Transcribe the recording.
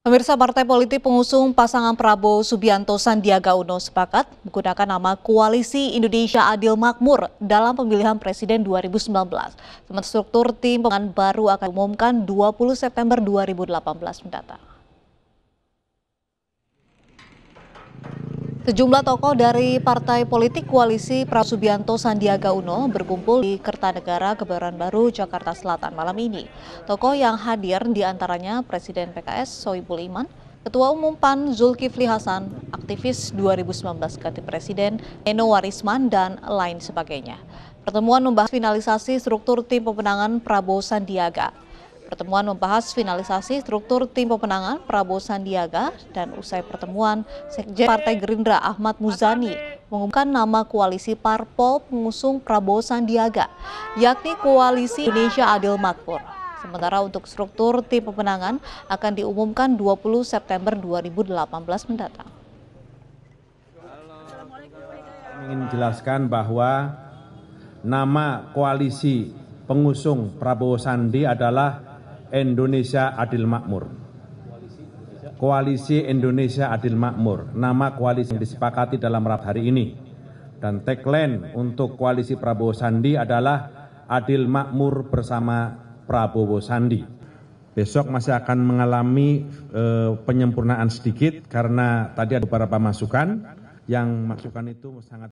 Pemirsa Partai Politik pengusung pasangan Prabowo Subianto Sandiaga Uno sepakat menggunakan nama Koalisi Indonesia Adil Makmur dalam pemilihan Presiden 2019. Teman struktur tim pengan baru akan diumumkan 20 September 2018 mendatang. Sejumlah tokoh dari partai politik koalisi Prabowo Subianto Sandiaga Uno berkumpul di Kertanegara, Kebayoran Baru, Jakarta Selatan malam ini. Tokoh yang hadir diantaranya Presiden PKS Soebul Iman, Ketua Umum PAN Zulkifli Hasan, aktivis 2019 ganti Presiden Eno Warisman, dan lain sebagainya. Pertemuan membahas finalisasi struktur tim pemenangan Prabowo Sandiaga. Pertemuan membahas finalisasi struktur tim pemenangan Prabowo Sandiaga dan usai pertemuan Sekjen Partai Gerindra Ahmad Muzani mengumumkan nama koalisi parpol pengusung Prabowo Sandiaga, yakni Koalisi Indonesia Adil Makmur. Sementara untuk struktur tim pemenangan akan diumumkan 20 September 2018 mendatang. Saya ingin jelaskan bahwa nama koalisi pengusung Prabowo Sandi adalah Indonesia Adil Makmur. Koalisi Indonesia Adil Makmur, nama koalisi yang disepakati dalam rapat hari ini. Dan tagline untuk koalisi Prabowo Sandi adalah Adil Makmur bersama Prabowo Sandi. Besok masih akan mengalami e, penyempurnaan sedikit karena tadi ada beberapa masukan yang masukan itu sangat